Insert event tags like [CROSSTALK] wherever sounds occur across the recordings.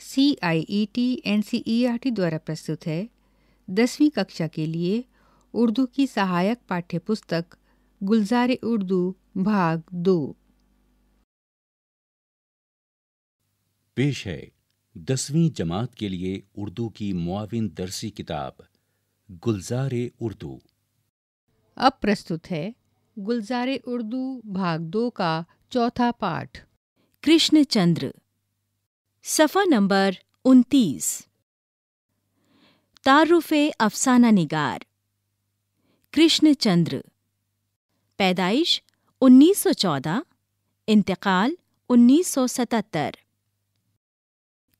C I E T N C E R T द्वारा प्रस्तुत है दसवीं कक्षा के लिए उर्दू की सहायक पाठ्य पुस्तक गुलजार उर्दू भाग दो पेश है दसवीं जमात के लिए उर्दू की मुआविन दरसी किताब गुलजार उर्दू अब प्रस्तुत है गुलजार उर्दू भाग दो का चौथा पाठ कृष्णचंद्र सफ़ा नंबर उनतीस तारुफ अफसाना निगार कृष्ण चंद्र पैदाइश 1914 इंतकाल 1977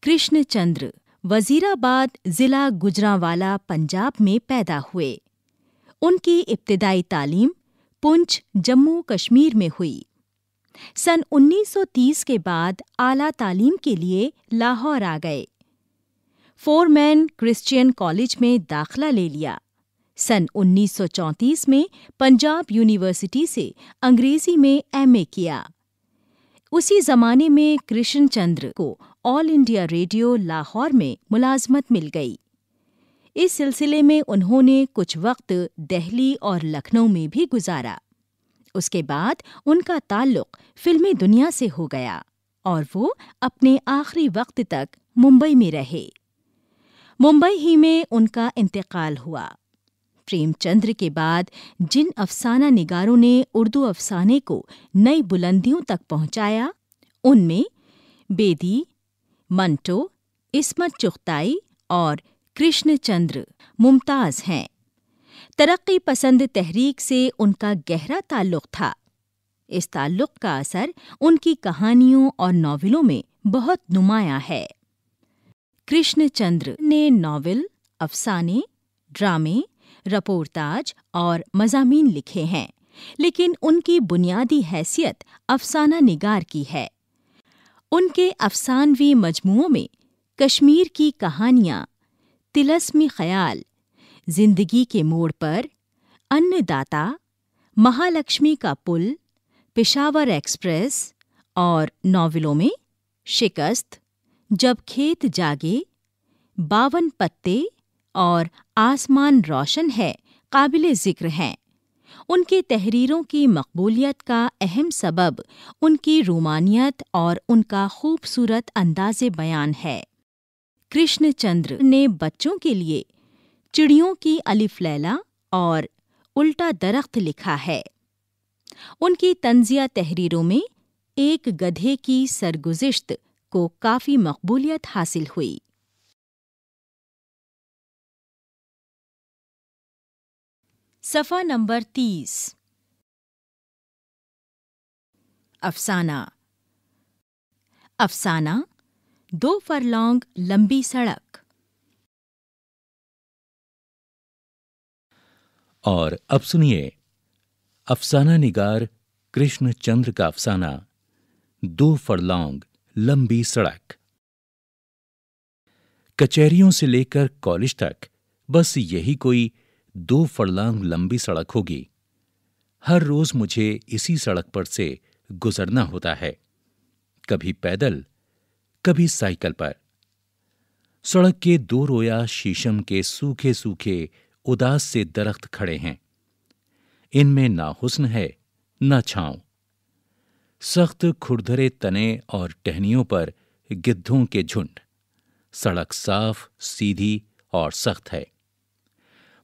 कृष्ण चंद्र वजीराबाद ज़िला गुजरावाला पंजाब में पैदा हुए उनकी इब्तदाई तालीम पुंछ जम्मू कश्मीर में हुई सन 1930 के बाद आला तालीम के लिए लाहौर आ गए फोरमैन क्रिश्चियन कॉलेज में दाखला ले लिया सन 1934 में पंजाब यूनिवर्सिटी से अंग्रेजी में एमए किया उसी जमाने में कृष्ण चंद्र को ऑल इंडिया रेडियो लाहौर में मुलाजमत मिल गई इस सिलसिले में उन्होंने कुछ वक्त दिल्ली और लखनऊ में भी गुजारा उसके बाद उनका ताल्लुक फिल्मी दुनिया से हो गया और वो अपने आखिरी वक्त तक मुंबई में रहे मुंबई ही में उनका इंतकाल हुआ प्रेमचंद्र के बाद जिन अफसाना निगारों ने उर्दू अफसाने को नई बुलंदियों तक पहुंचाया उनमें बेदी मंटो इसमत चुगताई और कृष्णचंद्र मुमताज हैं तरक्की पसंद तहरीक से उनका गहरा ताल्लुक था इस ताल्लुक का असर उनकी कहानियों और नावलों में बहुत नुमाया है कृष्णचंद्र ने नावल अफसाने ड्रामे रपोर्ताज और मजामीन लिखे हैं लेकिन उनकी बुनियादी हैसियत अफसाना निगार की है उनके अफसानवी मजमुओं में कश्मीर की कहानियाँ तिलस्मी ख्याल जिंदगी के मोड़ पर अन्नदाता महालक्ष्मी का पुल पिशावर एक्सप्रेस और नॉवेलों में शिकस्त जब खेत जागे बावन पत्ते और आसमान रोशन है काबिल जिक्र हैं उनके तहरीरों की मकबूलियत का अहम सबब उनकी रोमानियत और उनका खूबसूरत अंदाज बयान है कृष्णचंद्र ने बच्चों के लिए चिड़ियों की अलिफ लैला और उल्टा दरख्त लिखा है उनकी तंजिया तहरीरों में एक गधे की सरगुजिश्त को काफ़ी मकबूलियत हासिल हुई सफ़ा नंबर तीस अफसाना अफसाना दो फरलोंग लंबी सड़क और अब सुनिए अफसाना निगार कृष्ण चंद्र का अफसाना दो फड़लांग लंबी सड़क कचहरियों से लेकर कॉलेज तक बस यही कोई दो फरलांग लंबी सड़क होगी हर रोज मुझे इसी सड़क पर से गुजरना होता है कभी पैदल कभी साइकिल पर सड़क के दो रोया शीशम के सूखे सूखे उदास से दरख्त खड़े हैं इनमें ना हुस्न है ना छाव सख्त खुरदरे तने और टहनियों पर गिद्धों के झुंड सड़क साफ सीधी और सख्त है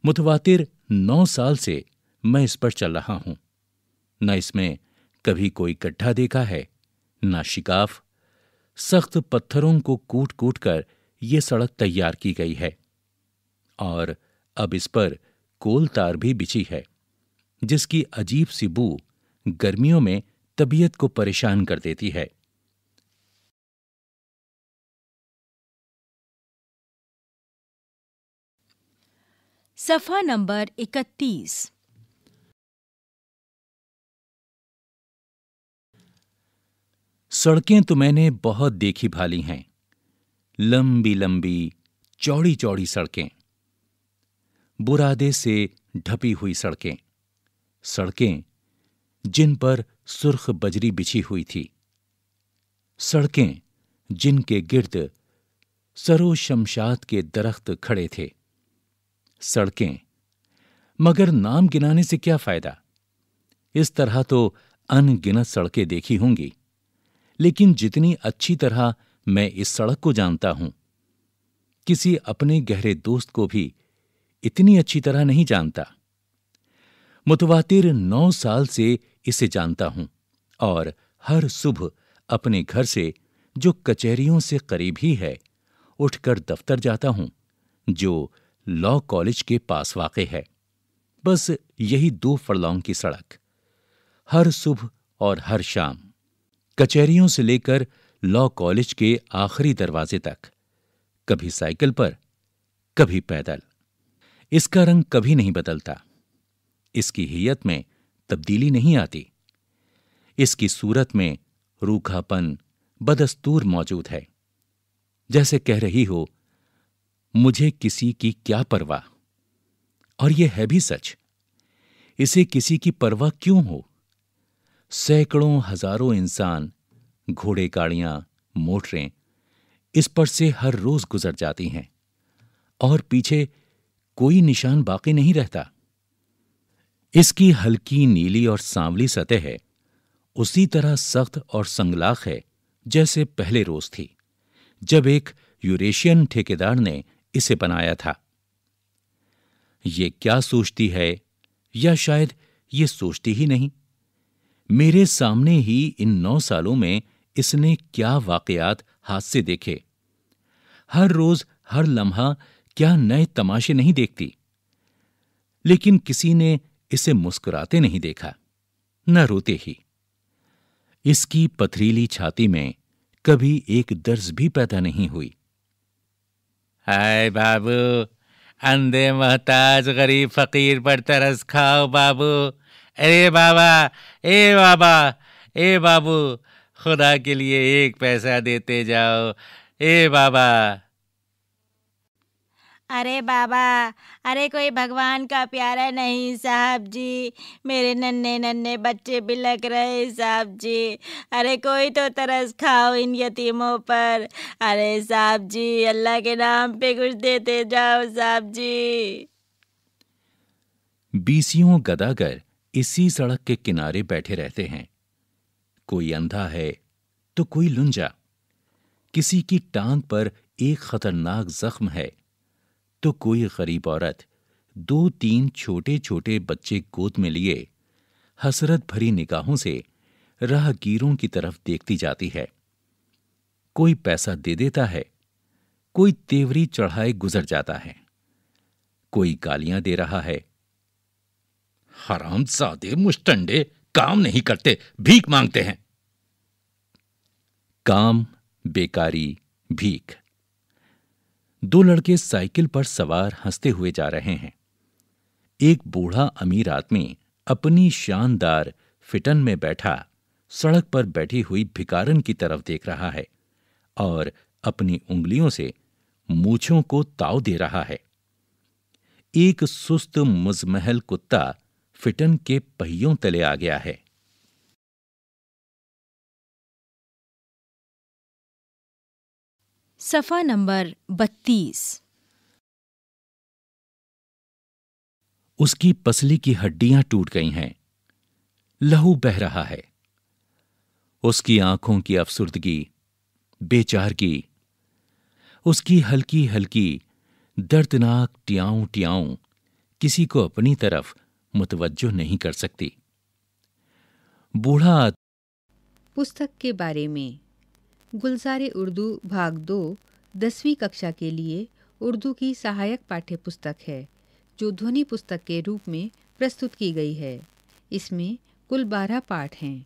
मुतवातिर नौ साल से मैं इस पर चल रहा हूं न इसमें कभी कोई गड्ढा देखा है न शिकाफ सख्त पत्थरों को कूट कूट कर ये सड़क तैयार की गई है और अब इस पर कोल तार भी बिछी है जिसकी अजीब सी बू गर्मियों में तबीयत को परेशान कर देती है सफा नंबर इकतीस सड़कें तो मैंने बहुत देखी भाली हैं लंबी लंबी चौड़ी चौड़ी सड़कें बुरादे से ढपी हुई सड़कें सड़कें जिन पर सुर्ख बजरी बिछी हुई थी सड़कें जिनके गिर्द सरो शमशाद के दरख्त खड़े थे सड़कें मगर नाम गिनाने से क्या फायदा इस तरह तो अनगिनत सड़कें देखी होंगी लेकिन जितनी अच्छी तरह मैं इस सड़क को जानता हूं किसी अपने गहरे दोस्त को भी इतनी अच्छी तरह नहीं जानता मुतवातिर नौ साल से इसे जानता हूं और हर सुबह अपने घर से जो कचहरियों से करीब ही है उठकर दफ्तर जाता हूं जो लॉ कॉलेज के पास वाक़ है बस यही दो फड़लोंग की सड़क हर सुबह और हर शाम कचहरियों से लेकर लॉ कॉलेज के आखिरी दरवाजे तक कभी साइकिल पर कभी पैदल इसका रंग कभी नहीं बदलता इसकी हियत में तब्दीली नहीं आती इसकी सूरत में रूखापन बदस्तूर मौजूद है जैसे कह रही हो मुझे किसी की क्या परवाह और यह है भी सच इसे किसी की परवाह क्यों हो सैकड़ों हजारों इंसान घोड़े गाड़ियां मोटरें इस पर से हर रोज गुजर जाती हैं और पीछे कोई निशान बाकी नहीं रहता इसकी हल्की नीली और सांवली सतह है उसी तरह सख्त और संगलाख है जैसे पहले रोज थी जब एक यूरेशियन ठेकेदार ने इसे बनाया था ये क्या सोचती है या शायद ये सोचती ही नहीं मेरे सामने ही इन नौ सालों में इसने क्या वाकयात हाथ से देखे हर रोज हर लम्हा क्या नए तमाशे नहीं देखती लेकिन किसी ने इसे मुस्कुराते नहीं देखा न रोते ही इसकी पथरीली छाती में कभी एक दर्ज भी पैदा नहीं हुई हाय बाबू अंधे मोहताज गरीब फकीर पर तरस खाओ बाबू अरे बाबा ए बाबा ए बाबू खुदा के लिए एक पैसा देते जाओ ए बाबा अरे बाबा अरे कोई भगवान का प्यारा नहीं साहब जी मेरे नन्हे नन्हे बच्चे बिलक रहे साहब जी अरे कोई तो तरस खाओ इन यतीमों पर अरे साहब जी अल्लाह के नाम पे कुछ देते जाओ साहब जी बीसियों गदागर इसी सड़क के किनारे बैठे रहते हैं कोई अंधा है तो कोई लुंजा किसी की टांग पर एक खतरनाक जख्म है तो कोई गरीब औरत दो तीन छोटे छोटे बच्चे गोद में लिए हसरत भरी निगाहों से राहगीरों की तरफ देखती जाती है कोई पैसा दे देता है कोई तेवरी चढ़ाए गुजर जाता है कोई गालियां दे रहा है हराम सादे मुस्टंडे काम नहीं करते भीख मांगते हैं काम बेकारी भीख दो लड़के साइकिल पर सवार हंसते हुए जा रहे हैं एक बूढ़ा अमीर आदमी अपनी शानदार फिटन में बैठा सड़क पर बैठी हुई भिकारन की तरफ देख रहा है और अपनी उंगलियों से मूछों को ताव दे रहा है एक सुस्त मुजमहल कुत्ता फिटन के पहियों तले आ गया है सफ़ा नंबर बत्तीस उसकी पसली की हड्डियां टूट गई हैं लहू बह रहा है उसकी आंखों की अफसुर्दगी बेचारगी उसकी हल्की हल्की दर्दनाक टियाऊ टियाऊ किसी को अपनी तरफ मुतवजो नहीं कर सकती बूढ़ा पुस्तक के बारे में गुलजार उर्दू भाग दो दसवीं कक्षा के लिए उर्दू की सहायक पाठ्य पुस्तक है जो ध्वनि पुस्तक के रूप में प्रस्तुत की गई है इसमें कुल बारह पाठ हैं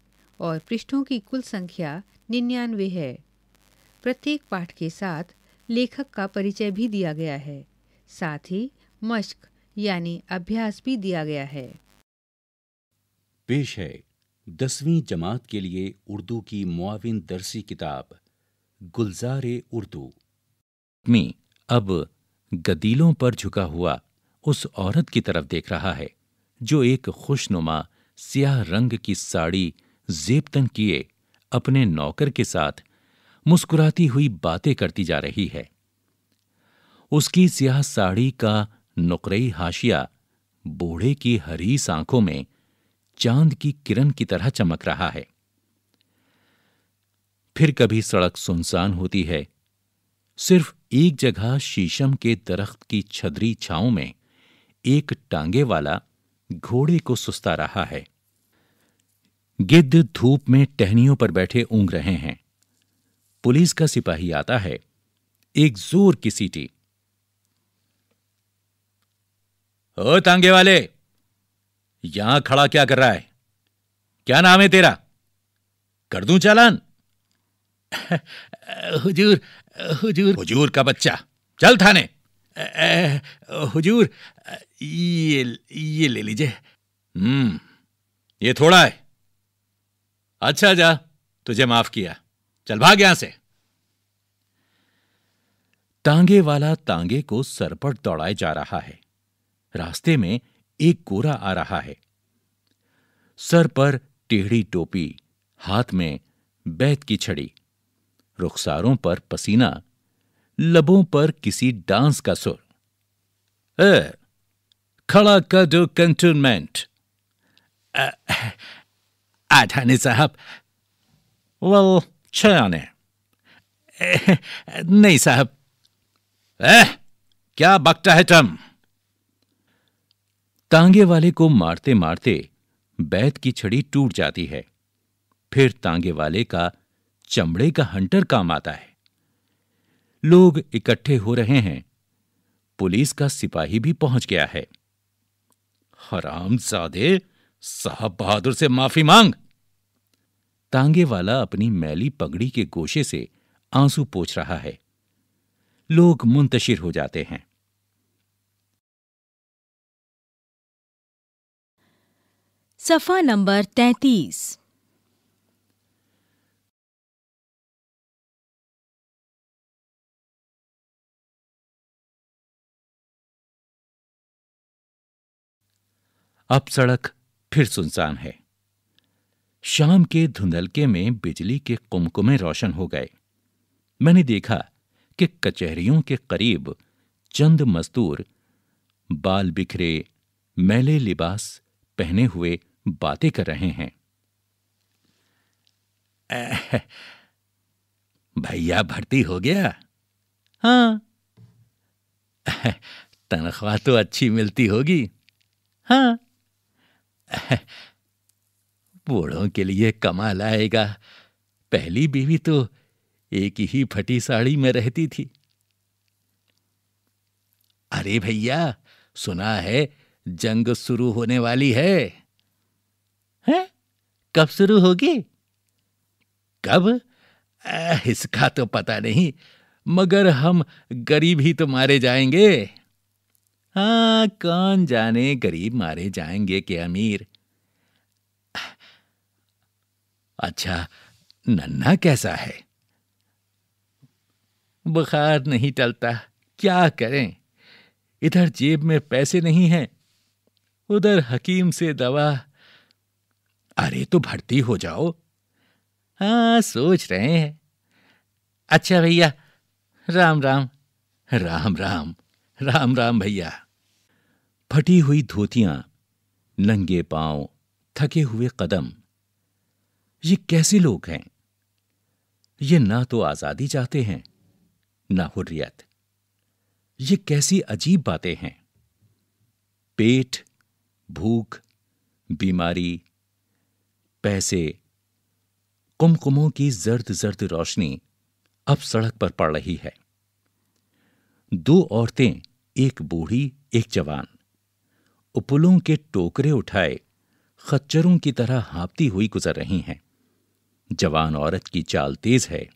और पृष्ठों की कुल संख्या निन्यानवे है प्रत्येक पाठ के साथ लेखक का परिचय भी दिया गया है साथ ही मश्क यानी अभ्यास भी दिया गया है पेश है दसवीं जमात के लिए उर्दू की मुआविन दरसी किताब गुलजार उर्दू मी अब गदीलों पर झुका हुआ उस औरत की तरफ देख रहा है जो एक खुशनुमा सियाह रंग की साड़ी जेबतन किए अपने नौकर के साथ मुस्कुराती हुई बातें करती जा रही है उसकी स्याह साड़ी का नुकरई हाशिया बूढ़े की हरीस आंखों में चांद की किरण की तरह चमक रहा है फिर कभी सड़क सुनसान होती है सिर्फ एक जगह शीशम के दरख्त की छदरी छाओ में एक टांगे वाला घोड़े को सुस्ता रहा है गिद्ध धूप में टहनियों पर बैठे ऊंग रहे हैं पुलिस का सिपाही आता है एक जोर की सीटी ओ टांगे वाले यहां खड़ा क्या कर रहा है क्या नाम है तेरा कर दूं चालान [LAUGHS] हुजूर हुजूर हुजूर का बच्चा चल थाने हुजूर ये ये ले लीजिए हम्म ये थोड़ा है अच्छा जा तुझे माफ किया चल भाग यहां से तांगे वाला तांगे को सरपट दौड़ाए जा रहा है रास्ते में एक गोरा आ रहा है सर पर टेढ़ी टोपी हाथ में बैत की छड़ी रुखसारों पर पसीना लबों पर किसी डांस का सुर ए खड़ा कर दो कंटोनमेंट आठाने साहब वल छ आने नहीं साहब ए क्या बकता है तुम तांगे वाले को मारते मारते बैत की छड़ी टूट जाती है फिर तांगे वाले का चमड़े का हंटर काम आता है लोग इकट्ठे हो रहे हैं पुलिस का सिपाही भी पहुंच गया है हराम सादे साहब बहादुर से माफी मांग तांगे वाला अपनी मैली पगड़ी के गोशे से आंसू पोछ रहा है लोग मुंतशिर हो जाते हैं सफ़ा नंबर तैतीस अब सड़क फिर सुनसान है शाम के धुंधलके में बिजली के कुमकुमे रोशन हो गए मैंने देखा कि कचहरियों के करीब चंद मजदूर बाल बिखरे मैले लिबास पहने हुए बातें कर रहे हैं [LAUGHS] भैया भर्ती हो गया हाँ [LAUGHS] तनख्वाह तो अच्छी मिलती होगी हाँ [LAUGHS] बूढ़ों के लिए कमाल आएगा पहली बीवी तो एक ही फटी साड़ी में रहती थी अरे भैया सुना है जंग शुरू होने वाली है हैं? कब शुरू होगी कब आ, इसका तो पता नहीं मगर हम गरीब ही तो मारे जाएंगे हाँ कौन जाने गरीब मारे जाएंगे के अमीर अच्छा नन्ना कैसा है बुखार नहीं टलता क्या करें इधर जेब में पैसे नहीं हैं उधर हकीम से दवा अरे तो भर्ती हो जाओ हाँ सोच रहे हैं अच्छा भैया राम राम राम राम राम राम भैया फटी हुई धोतियां नंगे पांव थके हुए कदम ये कैसे लोग हैं ये ना तो आजादी चाहते हैं ना हुर्रियत ये कैसी अजीब बातें हैं पेट भूख बीमारी पैसे कुमकुमों की जर्द जर्द रोशनी अब सड़क पर पड़ रही है दो औरतें एक बूढ़ी एक जवान उपलों के टोकरे उठाए खच्चरों की तरह हाँपती हुई गुजर रही हैं जवान औरत की चाल तेज है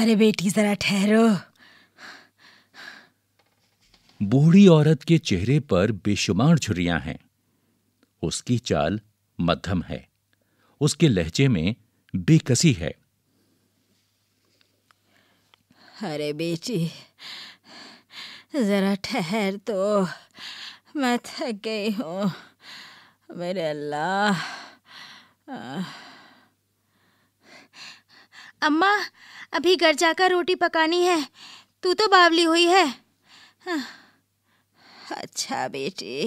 अरे बेटी जरा ठहरो बूढ़ी औरत के चेहरे पर बेशुमार झुरियां हैं उसकी चाल मध्यम है उसके लहजे में बेकसी है अरे बेटी जरा ठहर तो मैं थक गई हूँ मेरे अल्लाह अम्मा अभी घर जाकर रोटी पकानी है तू तो बावली हुई है अच्छा बेटी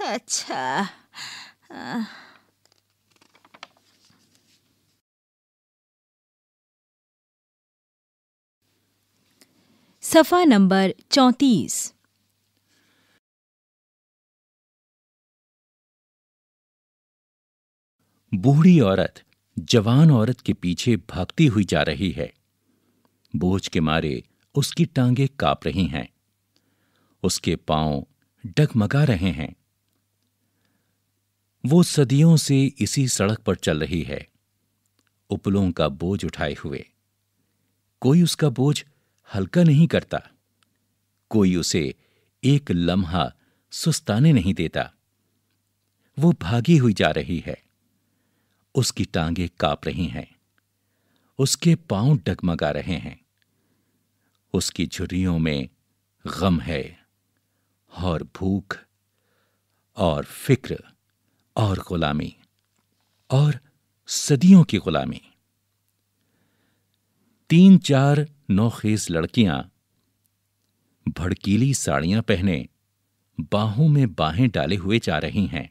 अच्छा हाँ। सफा नंबर चौंतीस बूढ़ी औरत जवान औरत के पीछे भागती हुई जा रही है बोझ के मारे उसकी टांगे कांप रही हैं उसके पांव डगमगा रहे हैं वो सदियों से इसी सड़क पर चल रही है उपलों का बोझ उठाए हुए कोई उसका बोझ हल्का नहीं करता कोई उसे एक लम्हा सुस्ताने नहीं देता वो भागी हुई जा रही है उसकी टांगें कांप रही हैं उसके पांव डगमगा रहे हैं उसकी झुरियों में गम है और भूख और फिक्र और गुलामी और सदियों की गुलामी तीन चार नौखेज लड़कियां भड़कीली साड़ियां पहने बाहों में बाहें डाले हुए जा रही हैं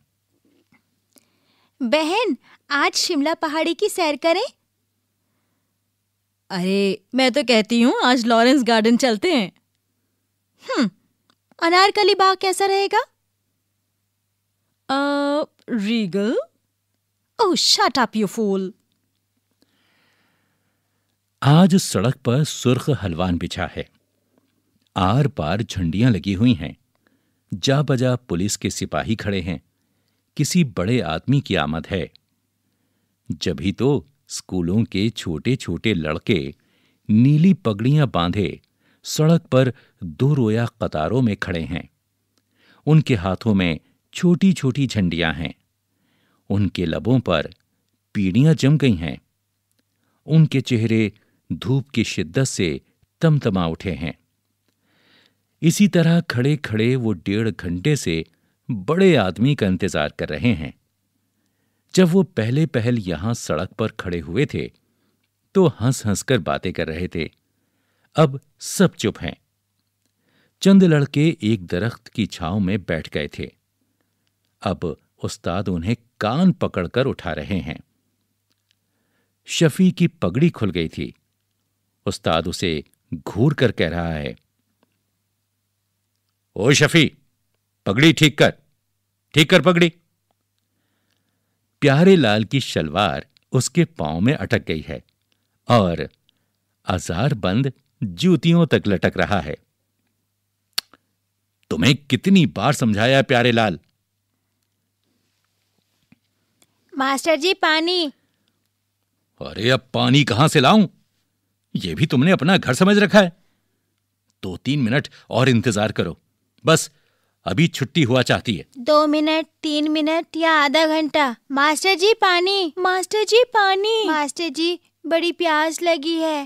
बहन आज शिमला पहाड़ी की सैर करें अरे मैं तो कहती हूँ आज लॉरेंस गार्डन चलते हैं हम्म अनारकली बाग कैसा रहेगा regal? Oh, shut up, you fool! आज सड़क पर सुर्ख हलवान बिछा है आर पार झंडियां लगी हुई हैं जा बजा पुलिस के सिपाही खड़े हैं किसी बड़े आदमी की आमद है जभी तो स्कूलों के छोटे छोटे लड़के नीली पगड़ियां बांधे सड़क पर दो रोया कतारों में खड़े हैं उनके हाथों में छोटी छोटी झंडियां हैं उनके लबों पर पीढ़ियां जम गई हैं उनके चेहरे धूप की शिद्दत से तमतमा उठे हैं इसी तरह खड़े खड़े वो डेढ़ घंटे से बड़े आदमी का इंतजार कर रहे हैं जब वो पहले पहल यहां सड़क पर खड़े हुए थे तो हंस हंसकर बातें कर रहे थे अब सब चुप हैं चंद लड़के एक दरख्त की छाव में बैठ गए थे अब उस्ताद उन्हें कान पकड़कर उठा रहे हैं शफी की पगड़ी खुल गई थी उस्ताद उसे घूर कर कह रहा है ओ शफी पगड़ी ठीक कर ठीक कर पगड़ी प्यारे लाल की शलवार उसके पांव में अटक गई है और आजार बंद जूतियों तक लटक रहा है तुम्हें कितनी बार समझाया प्यारे लाल मास्टर जी पानी अरे अब पानी कहां से लाऊं ये भी तुमने अपना घर समझ रखा है दो तीन मिनट और इंतजार करो बस अभी छुट्टी हुआ चाहती है दो मिनट तीन मिनट या आधा घंटा मास्टर जी पानी मास्टर जी पानी मास्टर जी बड़ी प्यास लगी है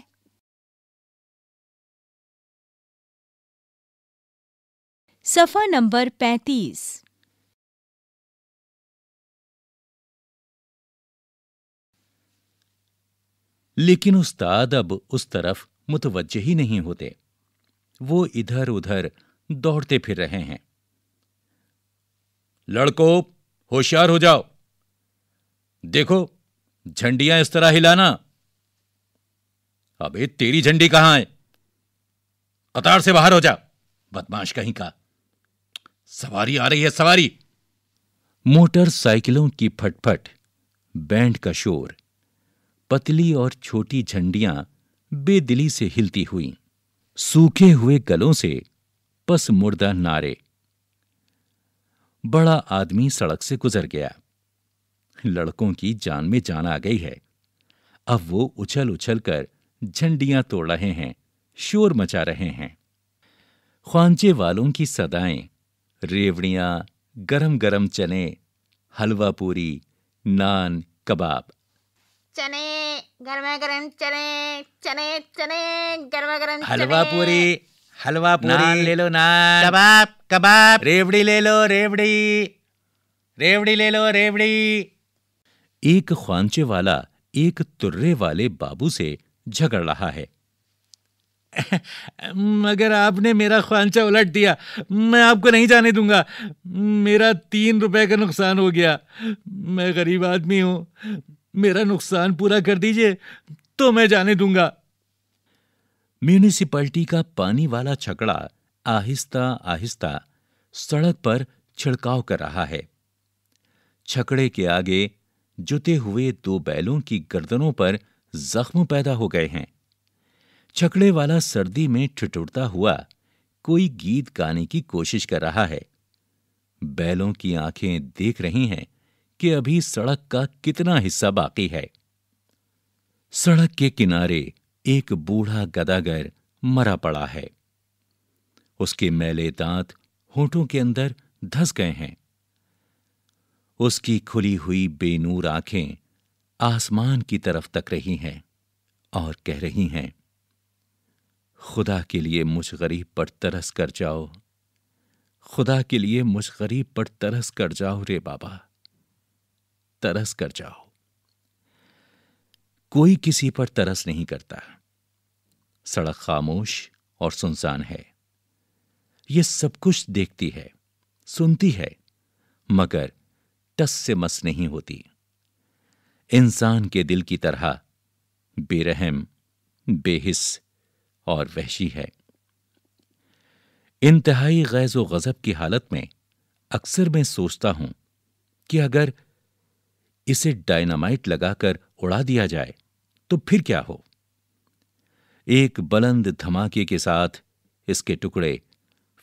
सफा नंबर पैंतीस लेकिन उस्ताद अब उस तरफ मुतवजह ही नहीं होते वो इधर उधर दौड़ते फिर रहे हैं लड़को होशियार हो जाओ देखो झंडियां इस तरह हिलाना अबे तेरी झंडी कहां है कतार से बाहर हो जा बदमाश कहीं का सवारी आ रही है सवारी मोटरसाइकिलों की फटफट बैंड का शोर पतली और छोटी झंडियां बेदिली से हिलती हुई सूखे हुए गलों से पस मुर्दा नारे बड़ा आदमी सड़क से गुजर गया लड़कों की जान में जान आ गई है अब वो उछल उछल कर झंडियां तोड़ रहे हैं शोर मचा रहे हैं ख्वांचे वालों की सदाएं रेवड़ियां गरम गरम चने हलवा पूरी नान कबाब चने गर्मा गर्म चने चने चने गर्मा गर्म हलवा पूरी हलवा पूरी नान ले लो नान कबाब कबाब रेवड़ी ले लो रेवड़ी रेवड़ी ले लो रेवड़ी एक खांचे वाला एक तुर्रे वाले बाबू से झगड़ रहा है [LAUGHS] मगर आपने मेरा खांचा उलट दिया मैं आपको नहीं जाने दूंगा मेरा तीन रुपए का नुकसान हो गया मैं गरीब आदमी हूं मेरा नुकसान पूरा कर दीजिए तो मैं जाने दूंगा म्यूनिसिपैलिटी का पानी वाला छकड़ा आहिस्ता आहिस्ता सड़क पर छिड़काव कर रहा है छकड़े के आगे जुते हुए दो बैलों की गर्दनों पर जख्म पैदा हो गए हैं छकड़े वाला सर्दी में ठिठुरता हुआ कोई गीत गाने की कोशिश कर रहा है बैलों की आंखें देख रही हैं कि अभी सड़क का कितना हिस्सा बाकी है सड़क के किनारे एक बूढ़ा गदागर मरा पड़ा है उसके मैले दांत होठों के अंदर धस गए हैं उसकी खुली हुई बेनूर आंखें आसमान की तरफ तक रही हैं और कह रही हैं खुदा के लिए मुझ गरीब पर तरस कर जाओ खुदा के लिए मुझ गरीब पर तरस कर जाओ रे बाबा तरस कर जाओ कोई किसी पर तरस नहीं करता सड़क खामोश और सुनसान है यह सब कुछ देखती है सुनती है मगर टस से मस नहीं होती इंसान के दिल की तरह बेरहम बेहिस और वहशी है इंतहाई गैज़ व गज़ब की हालत में अक्सर मैं सोचता हूं कि अगर इसे डायनामाइट लगाकर उड़ा दिया जाए तो फिर क्या हो एक बुलंद धमाके के साथ इसके टुकड़े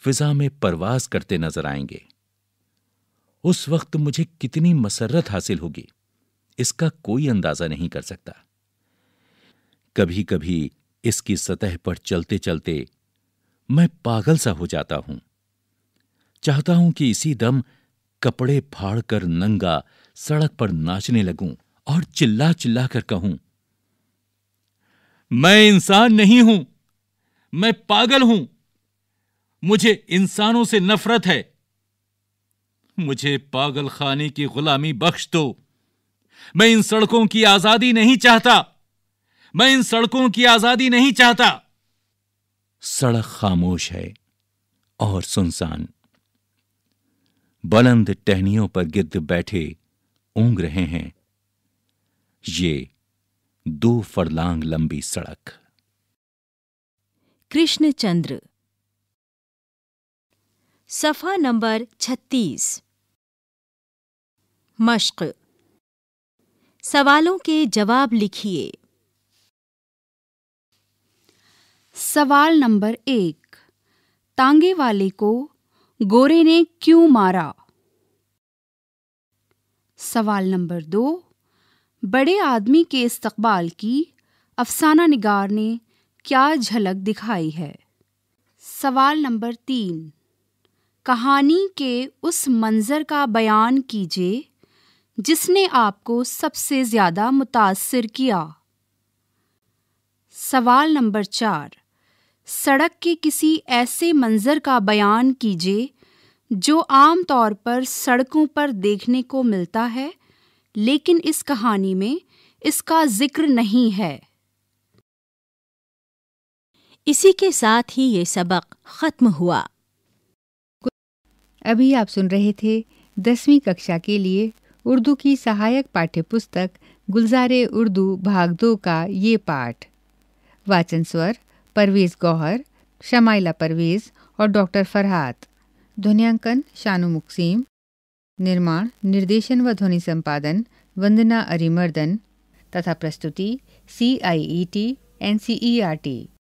फिजा में परवास करते नजर आएंगे उस वक्त मुझे कितनी मसरत हासिल होगी इसका कोई अंदाजा नहीं कर सकता कभी कभी इसकी सतह पर चलते चलते मैं पागल सा हो जाता हूं चाहता हूं कि इसी दम कपड़े फाड़कर नंगा सड़क पर नाचने लगूं और चिल्ला चिल्ला कर कहूं मैं इंसान नहीं हूं मैं पागल हूं मुझे इंसानों से नफरत है मुझे पागल खाने की गुलामी बख्श दो मैं इन सड़कों की आजादी नहीं चाहता मैं इन सड़कों की आजादी नहीं चाहता सड़क खामोश है और सुनसान बुलंद टहनियों पर गिद्ध बैठे ऊंग रहे हैं ये दो फरलांग लंबी सड़क कृष्णचंद्र सफा नंबर 36 मश्क सवालों के जवाब लिखिए सवाल नंबर एक तांगे वाले को गोरे ने क्यों मारा सवाल नंबर दो बड़े आदमी के इस्तकबाल की अफसाना निगार ने क्या झलक दिखाई है सवाल नंबर तीन कहानी के उस मंज़र का बयान कीजिए जिसने आपको सबसे ज़्यादा मुतासर किया सवाल नंबर चार सड़क के किसी ऐसे मंज़र का बयान कीजिए जो आम तौर पर सड़कों पर देखने को मिलता है लेकिन इस कहानी में इसका जिक्र नहीं है इसी के साथ ही ये सबक ख़त्म हुआ अभी आप सुन रहे थे दसवीं कक्षा के लिए उर्दू की सहायक पाठ्य पुस्तक गुलजारे उर्दू भाग दो का ये पाठ वाचन स्वर परवेज़ गौहर शमाइला परवेज़ और डॉक्टर फरहात ध्वनियांकन शानु मुक्सीम निर्माण निर्देशन व ध्वनि संपादन वंदना अरिमर्दन तथा प्रस्तुति C I E T N C E R T